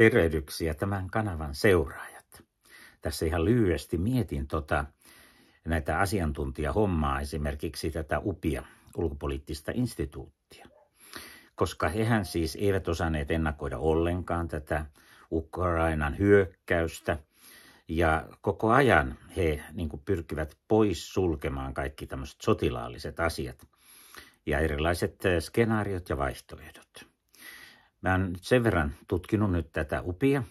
tervehdyksiä tämän kanavan seuraajat. Tässä ihan lyhyesti mietin tota, näitä asiantuntijahommaa, esimerkiksi tätä UPIA, ulkopoliittista instituuttia. Koska hehän siis eivät osanneet ennakoida ollenkaan tätä Ukrainan hyökkäystä – ja koko ajan he niin kuin pyrkivät pois sulkemaan kaikki tämmöiset sotilaalliset asiat ja erilaiset skenaariot ja vaihtoehdot. Mä oon sen verran tutkinut nyt tätä upia,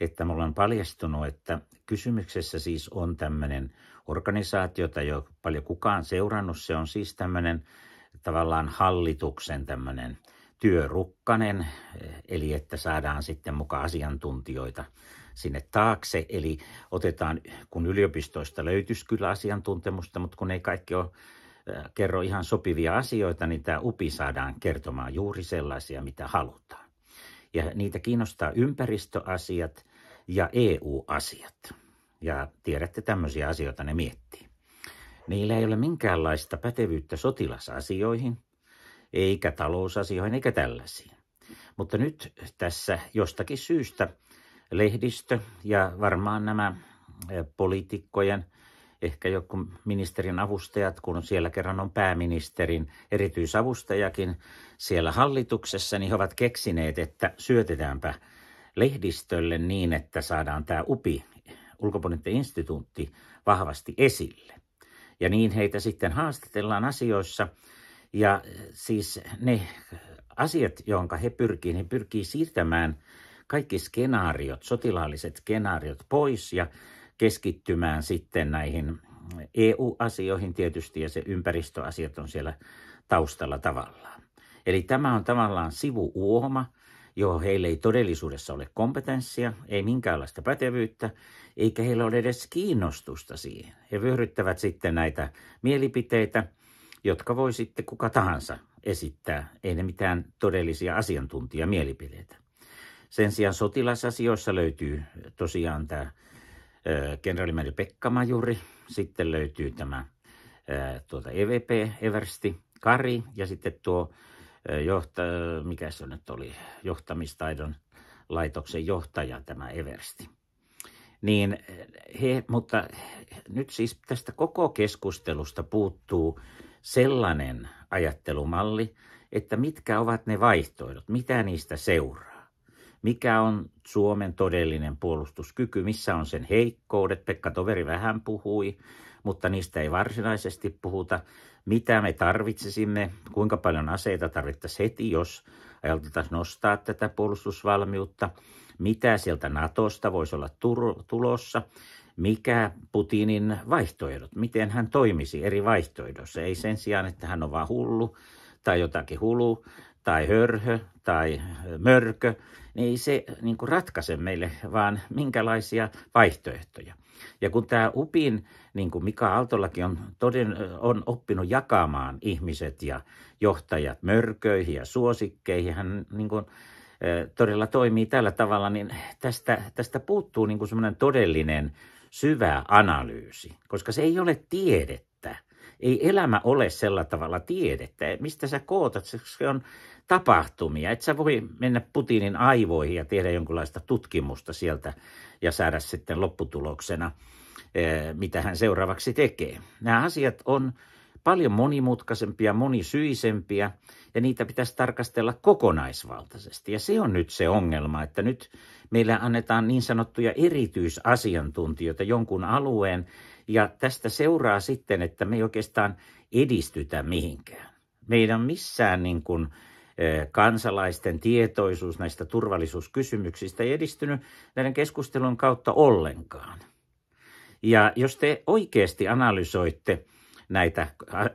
että mulla on paljastunut, että kysymyksessä siis on tämmöinen organisaatio, jota ei ole paljon kukaan seurannut. Se on siis tämmöinen tavallaan hallituksen tämmöinen työrukkanen, eli että saadaan sitten mukaan asiantuntijoita sinne taakse. Eli otetaan, kun yliopistoista löytyisi kyllä asiantuntemusta, mutta kun ei kaikki ole kerro ihan sopivia asioita, niin tämä UPI saadaan kertomaan juuri sellaisia, mitä halutaan ja niitä kiinnostaa ympäristöasiat ja EU-asiat. Ja tiedätte, tämmöisiä asioita ne miettii. Niillä ei ole minkäänlaista pätevyyttä sotilasasioihin, eikä talousasioihin, eikä tällaisiin. Mutta nyt tässä jostakin syystä lehdistö ja varmaan nämä eh, poliitikkojen – ehkä joku ministerin avustajat, kun siellä kerran on pääministerin erityisavustajakin siellä hallituksessa, niin he ovat keksineet, että syötetäänpä lehdistölle niin, että saadaan tämä UPI, ulkopoliittinen instituutti, vahvasti esille. Ja niin heitä sitten haastatellaan asioissa, ja siis ne asiat, jonka he pyrkii, he pyrkii siirtämään kaikki skenaariot, sotilaalliset skenaariot pois ja keskittymään sitten näihin EU-asioihin tietysti ja se ympäristöasiat on siellä taustalla tavallaan. Eli tämä on tavallaan sivuuoma, johon heillä ei todellisuudessa ole kompetenssia, ei minkäänlaista pätevyyttä, eikä heillä ole edes kiinnostusta siihen. He vyöryttävät sitten näitä mielipiteitä, jotka voi sitten kuka tahansa esittää. Ei ne mitään todellisia asiantuntijamielipiteitä. Sen sijaan sotilasasioissa löytyy tosiaan tämä kenraalimäärä Pekka Majuri, sitten löytyy tämä tuota EVP, Eversti, Kari ja sitten tuo johta, mikä se nyt oli, johtamistaidon laitoksen johtaja tämä Eversti. Niin he, mutta nyt siis tästä koko keskustelusta puuttuu sellainen ajattelumalli, että mitkä ovat ne vaihtoehdot, mitä niistä seuraa. Mikä on Suomen todellinen puolustuskyky? Missä on sen heikkoudet? Pekka Toveri vähän puhui, mutta niistä ei varsinaisesti puhuta. Mitä me tarvitsisimme? Kuinka paljon aseita tarvittaisiin heti, jos ajateltaisiin nostaa tätä puolustusvalmiutta? Mitä sieltä Natosta voisi olla tulossa? mikä Putinin vaihtoehdot, miten hän toimisi eri vaihtoehdossa. Ei sen sijaan, että hän on vaan hullu tai jotakin hulu, tai hörhö tai mörkö, niin ei se niin kuin ratkaise meille, vaan minkälaisia vaihtoehtoja. Ja kun tämä UPIN, niin kuin Mika Aaltolakin on, toden, on oppinut jakamaan ihmiset ja johtajat mörköihin ja suosikkeihin, hän niin kuin, todella toimii tällä tavalla, niin tästä, tästä puuttuu niin semmoinen todellinen syvä analyysi, koska se ei ole tiedettä ei elämä ole sillä tavalla tiedettä. Mistä sä kootat? Se on tapahtumia. Et sä voi mennä Putinin aivoihin ja tehdä jonkinlaista tutkimusta sieltä ja saada sitten lopputuloksena, eh, mitä hän seuraavaksi tekee. Nämä asiat on paljon monimutkaisempia, monisyisempiä ja niitä pitäisi tarkastella kokonaisvaltaisesti. Ja se on nyt se ongelma, että nyt meillä annetaan niin sanottuja erityisasiantuntijoita jonkun alueen ja tästä seuraa sitten, että me ei oikeastaan edistytä mihinkään. Meidän missään niin kuin, kansalaisten tietoisuus näistä turvallisuuskysymyksistä ei edistynyt näiden keskustelun kautta ollenkaan. Ja jos te oikeasti analysoitte näitä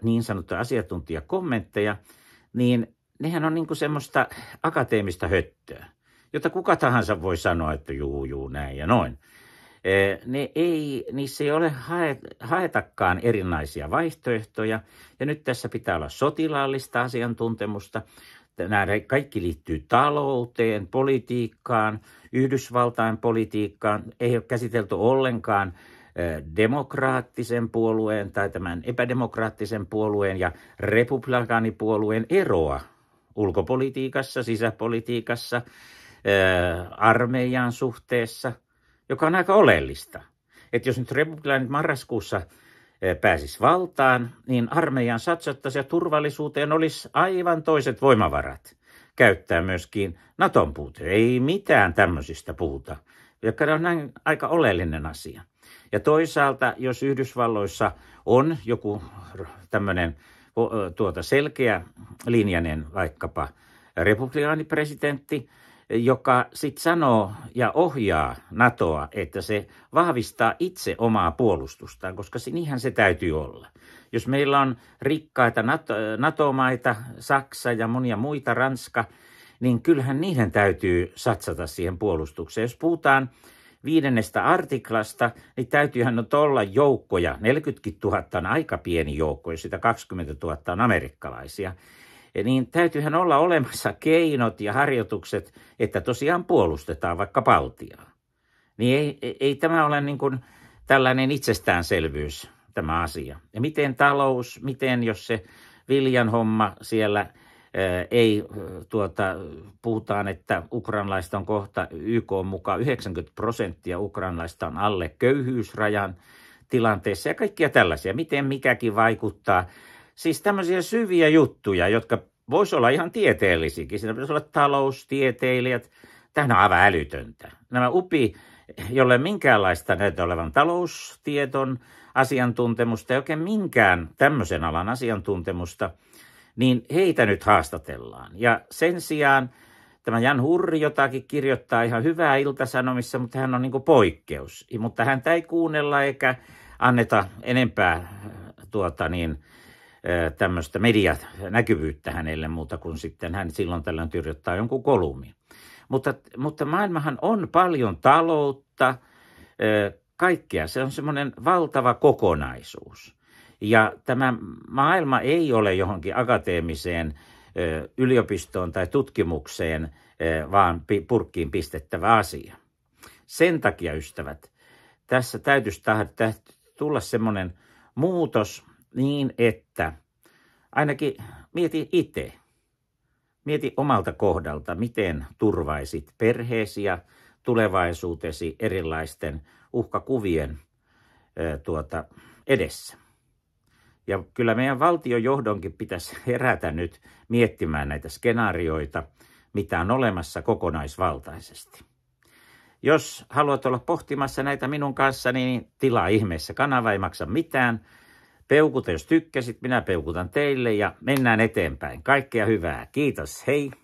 niin sanottuja asiantuntijakommentteja, niin nehän on niin kuin semmoista akateemista höttöä, jota kuka tahansa voi sanoa, että juu, juu, näin ja noin ne ei, niissä ei ole haet, haetakaan erinäisiä vaihtoehtoja. Ja nyt tässä pitää olla sotilaallista asiantuntemusta. Nämä kaikki liittyy talouteen, politiikkaan, Yhdysvaltain politiikkaan. Ei ole käsitelty ollenkaan demokraattisen puolueen tai tämän epädemokraattisen puolueen ja republikaanipuolueen eroa ulkopolitiikassa, sisäpolitiikassa, armeijan suhteessa – joka on aika oleellista. Että jos nyt republikaanit marraskuussa eh, pääsis valtaan, niin armeijan satsattaisiin ja turvallisuuteen olisi aivan toiset voimavarat. Käyttää myöskin Naton puute. Ei mitään tämmöisistä puuta, joka on näin aika oleellinen asia. Ja toisaalta, jos Yhdysvalloissa on joku tämmöinen eh, tuota selkeä linjainen vaikkapa republikaanipresidentti, joka sitten sanoo ja ohjaa NATOa, että se vahvistaa itse omaa puolustustaan, koska niinhän se täytyy olla. Jos meillä on rikkaita NATO, NATO-maita, Saksa ja monia muita, Ranska, niin kyllähän niiden täytyy satsata siihen puolustukseen. Jos puhutaan viidennestä artiklasta, niin täytyyhän nyt olla joukkoja. 40 000 on aika pieni joukko, jos sitä 20 000 on amerikkalaisia niin täytyyhän olla olemassa keinot ja harjoitukset, että tosiaan puolustetaan vaikka valtiaa. Niin ei, ei, ei tämä ole niin kuin tällainen itsestäänselvyys tämä asia. Ja miten talous, miten jos se viljan homma siellä – ei tuota, puhutaan, että ukrainalaista on kohta YK on mukaan 90 prosenttia ukrainalaista on alle köyhyysrajan tilanteessa ja kaikkia tällaisia. Miten mikäkin vaikuttaa Siis tämmöisiä syviä juttuja, jotka voisi olla ihan tieteellisikin. Siinä pitäisi olla taloustieteilijät. Tämähän on aivan älytöntä. Nämä upi, jolle minkäänlaista näitä olevan taloustieton asiantuntemusta, ei oikein minkään tämmöisen alan asiantuntemusta, niin heitä nyt haastatellaan. Ja sen sijaan tämä Jan Hurri jotakin kirjoittaa ihan hyvää iltasanomissa, mutta hän on niin poikkeus. Mutta häntä ei kuunnella eikä anneta enempää tuota niin, tämmöistä medianäkyvyyttä hänelle muuta kuin sitten hän silloin tällöin tyrjottaa jonkun kolumiin, Mutta, mutta maailmahan on paljon taloutta, kaikkea. Se on semmoinen valtava kokonaisuus. Ja tämä maailma ei ole johonkin akateemiseen yliopistoon tai tutkimukseen, vaan purkkiin pistettävä asia. Sen takia, ystävät, tässä täytyisi tulla semmoinen muutos – niin, että ainakin mieti itse, mieti omalta kohdalta, miten turvaisit perheesi ja tulevaisuutesi erilaisten uhkakuvien tuota, edessä. Ja kyllä meidän valtiojohdonkin pitäisi herätä nyt miettimään näitä skenaarioita, mitä on olemassa kokonaisvaltaisesti. Jos haluat olla pohtimassa näitä minun kanssa, niin tilaa ihmeessä kanava, ei maksa mitään. Peukuta, jos tykkäsit, minä peukutan teille ja mennään eteenpäin. Kaikkea hyvää. Kiitos, hei!